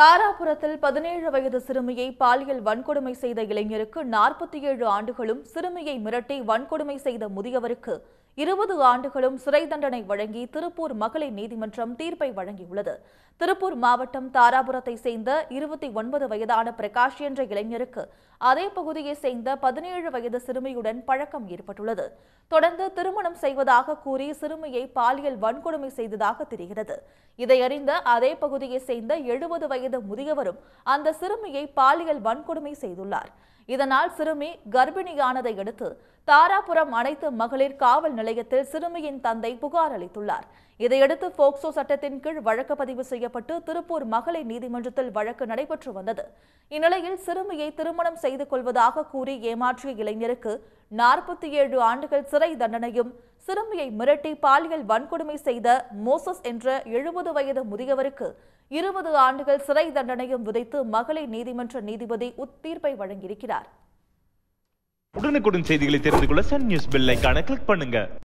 தாராபுரத்தில் பதினேழு வயது சிறுமியை பாலியல் வன்கொடுமை செய்த இளைஞருக்கு நாற்பத்தி ஏழு ஆண்டுகளும் சிறுமியை மிரட்டி வன்கொடுமை செய்த முதியவருக்கு இருபது ஆண்டுகளும் சிறை தண்டனை வழங்கி திருப்பூர் மகளிர் நீதிமன்றம் தீர்ப்பை வழங்கியுள்ளது திருப்பூர் மாவட்டம் தாராபுரத்தை சேர்ந்த இருபத்தி ஒன்பது வயதான பிரகாஷ் என்ற இளைஞருக்கு அதே பகுதியை சேர்ந்த பதினேழு வயது சிறுமியுடன் பழக்கம் ஏற்பட்டுள்ளது தொடர்ந்து திருமணம் செய்வதாக கூறி சிறுமியை பாலியல் வன்கொடுமை செய்ததாக தெரிகிறது இதையறிந்த அதே பகுதியை சேர்ந்த எழுபது வயது முதியவரும் அந்த சிறுமியை பாலியல் வன்கொடுமை செய்துள்ளார் இதனால் சிறுமி கர்ப்பிணியானதை அடுத்து தாராபுரம் அனைத்து மகளிர் காவல் நிலையம் நிலையத்தில் சிறுமியின் தந்தை புகார் அளித்துள்ளார் இதையடுத்து போக்சோ சட்டத்தின் கீழ் வழக்கு பதிவு செய்யப்பட்டு திருப்பூர் மகளிர் நீதிமன்றத்தில் வழக்கு நடைபெற்று வந்தது இந்நிலையில் சிறுமியை திருமணம் செய்து கொள்வதாக கூறி ஏமாற்றிய இளைஞருக்கு நாற்பத்தி ஏழு ஆண்டுகள் சிறை தண்டனையும் சிறுமியை மிரட்டி பாலியல் வன்கொடுமை செய்த மோசஸ் என்ற எழுபது வயது முதியவருக்கு இருபது ஆண்டுகள் சிறை தண்டனையும் விதித்து மகளிர் நீதிமன்ற நீதிபதி உத்தீர்ப்பை வழங்கியிருக்கிறார் உடனுக்குடன் செய்திகளை தெரிந்து கொள்ள சன் நியூஸ் பெல் கிளிக் பண்ணுங்க